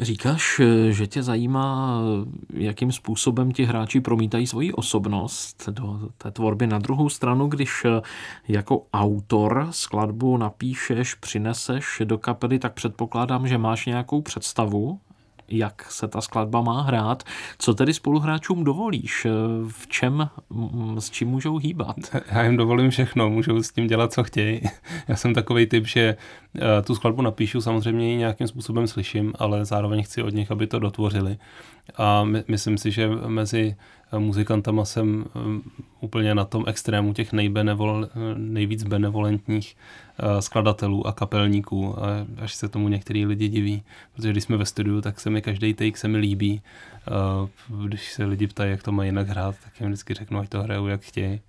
Říkáš, eh, že tě zajímá, eh, jakým způsobem ti hráči promítají svoji osobnost do té tvorby. Na druhou stranu, když eh, jako autor skladbu napíšeš, přineseš do kapely, tak předpokládám, že máš nějakou představu jak se ta skladba má hrát. Co tedy spoluhráčům dovolíš? Eh, v čem, mm, s čím můžou hýbat? Já jim dovolím všechno, můžou s tím dělat, co chtějí. Já jsem takový typ, že eh, tu skladbu napíšu, samozřejmě ji nějakým způsobem slyším, ale zároveň chci od nich, aby to dotvořili. A my, myslím si, že mezi muzikantama jsem úplně na tom extrému těch nejbenevol, nejvíc benevolentních eh, skladatelů a kapelníků, až se tomu některý lidi diví, protože když jsme ve studiu, tak se mi každý take se mi líbí. Když se lidi ptají, jak to má jinak hrát, tak jim vždycky řeknu, ať to hrajou, jak chtějí.